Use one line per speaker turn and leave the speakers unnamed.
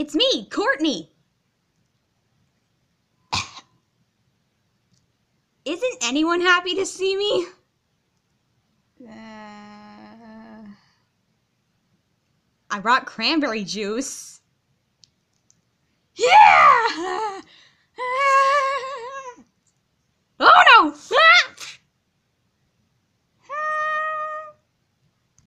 It's me, Courtney. Isn't anyone
happy to see me? Uh,
I brought cranberry juice.